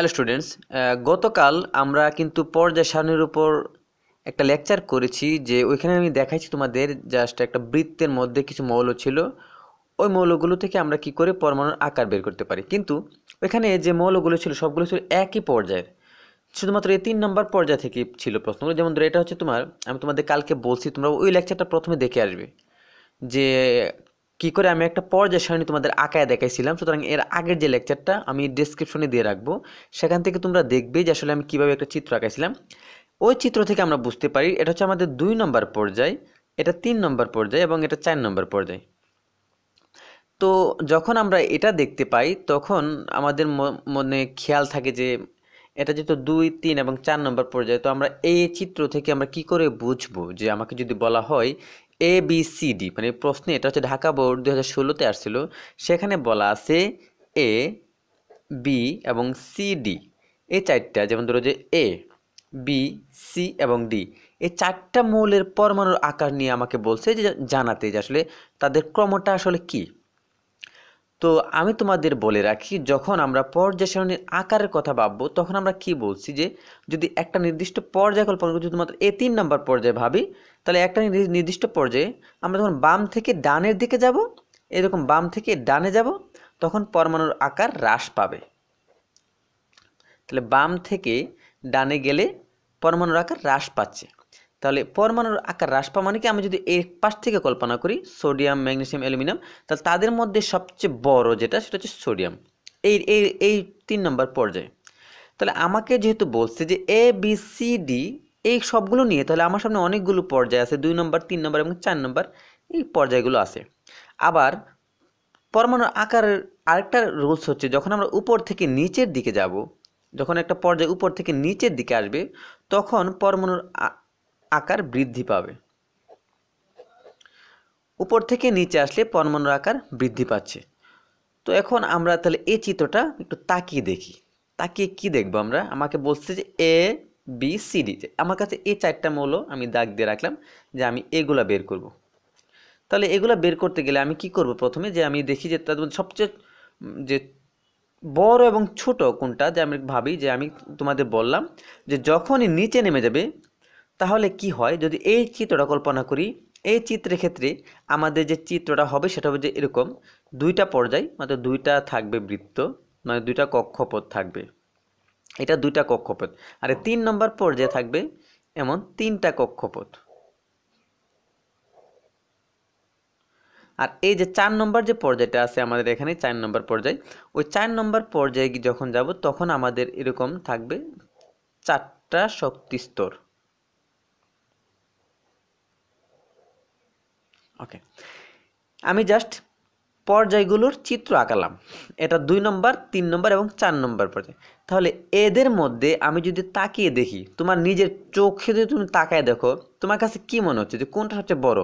Hello students গতকাল আমরা কিন্তু পর্যায় উপর একটা লেকচার করেছি যে ওইখানে আমি দেখাইছি তোমাদের জাস্ট একটা বৃত্তের মধ্যে কিছু মৌল ছিল ওই মৌলগুলো থেকে আমরা কি করে পরমাণুর আকার বের করতে পারি কিন্তু ওইখানে যে মৌলগুলো ছিল সবগুলো ছিল একই পর্যায়ের শুধুমাত্র এই তিন নম্বর পর্যায় থেকে ছিল প্রশ্নগুলো যেমন ধরো এটা হচ্ছে তোমার আমি তোমাদের কালকে বলছি তোমরা ওই লেকচারটা প্রথমে দেখে আসবে যে কি করে আমি একটা পর্যায় সারণী তোমাদের আঁকায় দেখাইছিলাম সুতরাং এর আগের যে লেকচারটা আমি ডিসক্রিপশনে দিয়ে রাখবো সেখান থেকে তোমরা দেখবে যে আসলে আমি কীভাবে একটা চিত্র আঁকাইছিলাম ওই চিত্র থেকে আমরা বুঝতে পারি এটা হচ্ছে আমাদের দুই নম্বর পর্যায় এটা তিন নম্বর পর্যায় এবং এটা চার নম্বর পর্যায় তো যখন আমরা এটা দেখতে পাই তখন আমাদের মনে খেয়াল থাকে যে এটা যেহেতু দুই তিন এবং চার নম্বর পর্যায়ে তো আমরা এই চিত্র থেকে আমরা কি করে বুঝবো যে আমাকে যদি বলা হয় এ বি সি ডি মানে প্রশ্নে এটা হচ্ছে ঢাকা বোর্ড দু হাজার ষোলোতে আসছিল সেখানে বলা আছে এ বি এবং সি ডি এই চারটা যেমন ধরো যে এ বি সি এবং ডি এই চারটা মৌলের পরমাণুর আকার নিয়ে আমাকে বলছে যে জানাতে যে আসলে তাদের ক্রমটা আসলে কী তো আমি তোমাদের বলে রাখি যখন আমরা পর্যায় সারণীর আকারের কথা ভাববো তখন আমরা কি বলছি যে যদি একটা নির্দিষ্ট পর্যায় কল্পনা করি শুধুমাত্র এ তিন নম্বর পর্যায়ে ভাবি তাহলে একটা নির্দিষ্ট পর্যায়ে আমরা যখন বাম থেকে ডানের দিকে যাব এরকম বাম থেকে ডানে যাব তখন পরমাণুর আকার হ্রাস পাবে তাহলে বাম থেকে ডানে গেলে পরমাণুর আকার হ্রাস পাচ্ছে তাহলে পরমাণুর আকার হ্রাস পাওয়া মানে কি আমি যদি এর পাশ থেকে কল্পনা করি সোডিয়াম ম্যাগনেশিয়াম অ্যালুমিনিয়াম তাহলে তাদের মধ্যে সবচেয়ে বড় যেটা সেটা হচ্ছে সোডিয়াম এই এই এই তিন নম্বর পর্যায়ে তাহলে আমাকে যেহেতু বলছে যে এ বি সি ডি এই সবগুলো নিয়ে তাহলে আমার সামনে অনেকগুলো পর্যায় আছে দুই নম্বর তিন নম্বর এবং চার নম্বর এই পর্যায়গুলো আছে আবার পরমাণুর আকারের আরেকটা রুলস হচ্ছে যখন আমরা উপর থেকে নিচের দিকে যাব যখন একটা পর্যায় উপর থেকে নিচের দিকে আসবে তখন পরমাণুর আকার বৃদ্ধি পাবে উপর থেকে নিচে আসলে পরমাণুর আকার বৃদ্ধি পাচ্ছে তো এখন আমরা তাহলে এই চিত্রটা একটু তাকিয়ে দেখি তাকিয়ে কি দেখবো আমরা আমাকে বলছে যে এ বি সি ডি আমার কাছে এই চারটা মৌল আমি দাগ দিয়ে রাখলাম যে আমি এগুলা বের করব। তাহলে এগুলা বের করতে গেলে আমি কি করব প্রথমে যে আমি দেখি যে তাদের সবচেয়ে যে বড় এবং ছোট কোনটা যে আমি ভাবি যে আমি তোমাদের বললাম যে যখনই নিচে নেমে যাবে তাহলে কি হয় যদি এই চিত্রটা কল্পনা করি এই চিত্রের ক্ষেত্রে আমাদের যে চিত্রটা হবে সেটা হবে যে এরকম দুইটা পর্যায় মানে দুইটা থাকবে বৃত্ত মানে দুইটা কক্ষপথ থাকবে এটা দুইটা কক্ষপথ আর তিন নম্বর পর্যায়ে থাকবে এমন তিনটা কক্ষপথ আর এই যে চার নম্বর যে পর্যায়টা আছে আমাদের এখানে চার নম্বর পর্যায় ওই চার নম্বর পর্যায়ে যখন যাব তখন আমাদের এরকম থাকবে চারটা শক্তিস্তর ওকে আমি জাস্ট পর্যায়গুলোর চিত্র আঁকালাম এটা দুই নম্বর তিন নম্বর এবং চার নম্বর পর্যায় তাহলে এদের মধ্যে আমি যদি তাকিয়ে দেখি তোমার নিজের চোখে যদি তুমি তাকায় দেখো তোমার কাছে কি মনে হচ্ছে যে কোনটা সবচেয়ে বড়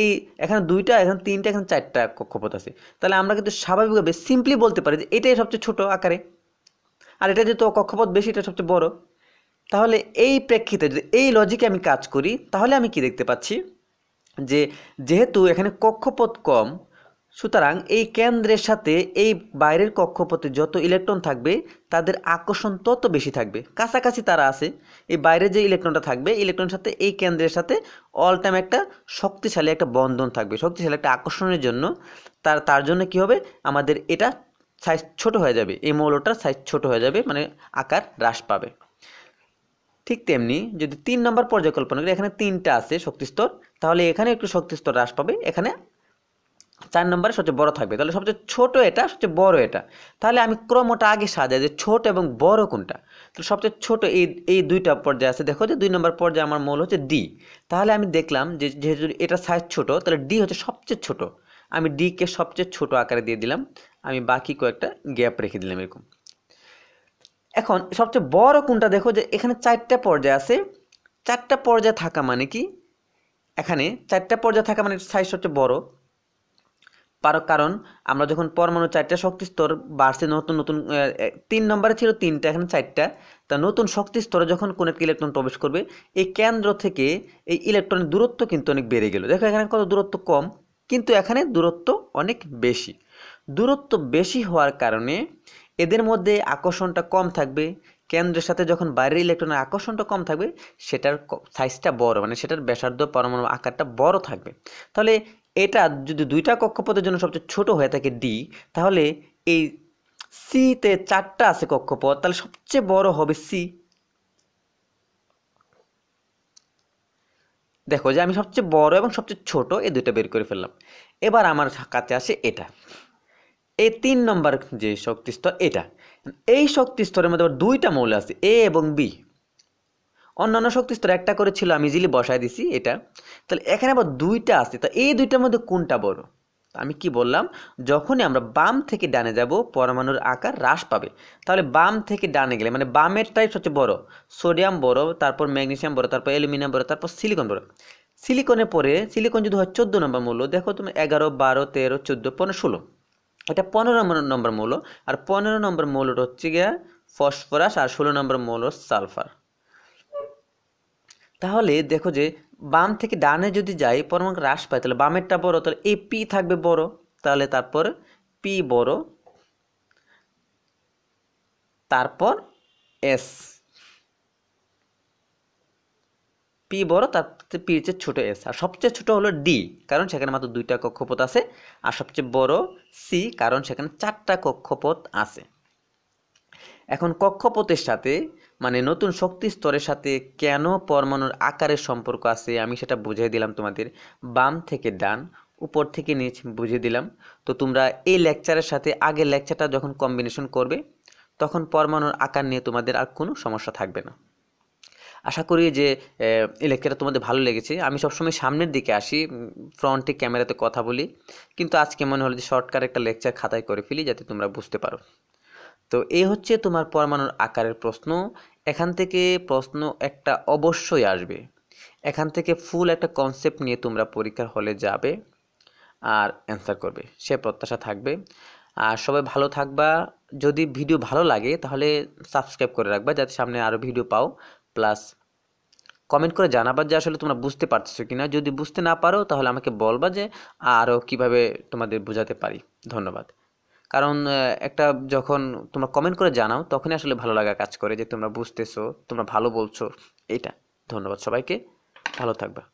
এই এখানে দুইটা এখানে তিনটা এখানে চারটা কক্ষপথ আছে তাহলে আমরা কিন্তু স্বাভাবিকভাবে সিম্পলি বলতে পারি যে এটাই সবচেয়ে ছোট আকারে আর এটা যেহেতু কক্ষপথ বেশি এটা সবচেয়ে বড় তাহলে এই প্রেক্ষিতে যদি এই লজিকে আমি কাজ করি তাহলে আমি কি দেখতে পাচ্ছি যে যেহেতু এখানে কক্ষপথ কম সুতরাং এই কেন্দ্রের সাথে এই বাইরের কক্ষপথে যত ইলেকট্রন থাকবে তাদের আকর্ষণ তত বেশি থাকবে কাছাকাছি তারা আছে এই বাইরে যে ইলেকট্রনটা থাকবে ইলেকট্রনের সাথে এই কেন্দ্রের সাথে অল টাইম একটা শক্তিশালী একটা বন্ধন থাকবে শক্তিশালী একটা আকর্ষণের জন্য তার তার জন্য কি হবে আমাদের এটা সাইজ ছোট হয়ে যাবে এই মৌলটার সাইজ ছোট হয়ে যাবে মানে আকার হ্রাস পাবে ঠিক তেমনি যদি তিন নম্বর পর্যায়কল্পনা করি এখানে তিনটা আছে শক্তিস্তর তাহলে এখানে একটু শক্তিস্তর হ্রাস পাবে এখানে চার নম্বরে সবচেয়ে বড় থাকবে তাহলে সবচেয়ে ছোট এটা সবচেয়ে বড় এটা তাহলে আমি ক্রমটা আগে সাজাই যে ছোট এবং বড় কোনটা তো সবচেয়ে ছোট এই এই দুইটা পর্যায়ে আছে দেখো যে দুই নম্বর পর্যায়ে আমার মূল হচ্ছে ডি তাহলে আমি দেখলাম যে যেহেতু এটা সাইজ ছোট তাহলে ডি হচ্ছে সবচেয়ে ছোট আমি ডিকে সবচেয়ে ছোট আকারে দিয়ে দিলাম আমি বাকি কয়েকটা গ্যাপ রেখে দিলাম এরকম এখন সবচেয়ে বড় কোনটা দেখো যে এখানে চারটা পর্যায় আছে চারটা পর্যায়ে থাকা মানে কি এখানে চারটা পর্যায়ে থাকা মানে সাইজ সবচেয়ে বড় পার কারণ আমরা যখন পরমাণু চারটা শক্তি স্তর বাড়ছে নতুন নতুন তিন নম্বরে ছিল তিনটা এখানে চারটা তা নতুন শক্তি স্তরে যখন কোনো একটা ইলেকট্রন প্রবেশ করবে এই কেন্দ্র থেকে এই ইলেকট্রনের দূরত্ব কিন্তু অনেক বেড়ে গেল দেখো এখানে কত দূরত্ব কম কিন্তু এখানে দূরত্ব অনেক বেশি দূরত্ব বেশি হওয়ার কারণে এদের মধ্যে আকর্ষণটা কম থাকবে কেন্দ্রের সাথে যখন বাইরের ইলেকট্রনের আকর্ষণটা কম থাকবে সেটার সাইজটা বড় মানে সেটার ব্যাসার্ধ পরমাণু আকারটা বড় থাকবে তাহলে এটা যদি দুইটা কক্ষপথের জন্য সবচেয়ে ছোট হয়ে থাকে ডি তাহলে এই সিতে চারটা আছে কক্ষপথ তাহলে সবচেয়ে বড় হবে সি দেখো যে আমি সবচেয়ে বড় এবং সবচেয়ে ছোট এই দুইটা বের করে ফেললাম এবার আমার কাছে আসে এটা এই তিন নম্বর যে শক্তিস্তর এটা এই শক্তিস্তরের মধ্যে আবার দুইটা মৌল আছে এ এবং বি অন্যান্য শক্তিস্তর একটা করে ছিল আমি ইজিলি বসায় দিছি এটা তাহলে এখানে আবার দুইটা আছে তো এই দুইটার মধ্যে কোনটা বড় আমি কি বললাম যখনই আমরা বাম থেকে ডানে যাব পরমাণুর আকার হ্রাস পাবে তাহলে বাম থেকে ডানে গেলে মানে বামের টাইপ সবচেয়ে বড় সোডিয়াম বড় তারপর ম্যাগনেশিয়াম বড় তারপর অ্যালুমিনিয়াম বড় তারপর সিলিকন বড় সিলিকনের পরে সিলিকন যদি হয় চোদ্দো নম্বর মূল্য দেখো তুমি এগারো বারো তেরো চোদ্দো পনেরো ষোলো এটা পনেরো নম্বর মৌল আর পনেরো নম্বর মৌলটা হচ্ছে গিয়া ফসফরাস আর ষোলো নম্বর মৌল সালফার তাহলে দেখো যে বাম থেকে ডানে যদি যাই পরমাণু হ্রাস পায় তাহলে বামেরটা বড় তাহলে এ পি থাকবে বড় তাহলে তারপর পি বড় তারপর এস পি বড় তার পির চেয়ে ছোটো এস আর সবচেয়ে ছোট হলো ডি কারণ সেখানে মাত্র দুইটা কক্ষপথ আছে আর সবচেয়ে বড় সি কারণ সেখানে চারটা কক্ষপথ আছে এখন কক্ষপথের সাথে মানে নতুন শক্তি স্তরের সাথে কেন পরমাণুর আকারের সম্পর্ক আছে আমি সেটা বুঝিয়ে দিলাম তোমাদের বাম থেকে ডান উপর থেকে নিচ বুঝিয়ে দিলাম তো তোমরা এই লেকচারের সাথে আগের লেকচারটা যখন কম্বিনেশন করবে তখন পরমাণুর আকার নিয়ে তোমাদের আর কোনো সমস্যা থাকবে না আশা করি যে এই লেকচারটা তোমাদের ভালো লেগেছে আমি সবসময় সামনের দিকে আসি ফ্রন্টে ক্যামেরাতে কথা বলি কিন্তু আজকে মনে হলো যে শর্টকাট একটা লেকচার খাতায় করে ফেলি যাতে তোমরা বুঝতে পারো তো এই হচ্ছে তোমার পরমাণুর আকারের প্রশ্ন এখান থেকে প্রশ্ন একটা অবশ্যই আসবে এখান থেকে ফুল একটা কনসেপ্ট নিয়ে তোমরা পরীক্ষার হলে যাবে আর অ্যান্সার করবে সে প্রত্যাশা থাকবে আর সবাই ভালো থাকবা যদি ভিডিও ভালো লাগে তাহলে সাবস্ক্রাইব করে রাখবা যাতে সামনে আরও ভিডিও পাও প্লাস কমেন্ট করে জানাবা যে আসলে তোমরা বুঝতে পারতেছো কি না যদি বুঝতে না পারো তাহলে আমাকে বলবা যে আরও কিভাবে তোমাদের বোঝাতে পারি ধন্যবাদ কারণ একটা যখন তোমরা কমেন্ট করে জানাও তখনই আসলে ভালো লাগা কাজ করে যে তোমরা বুঝতেছো তোমরা ভালো বলছো এটা ধন্যবাদ সবাইকে ভালো থাকবা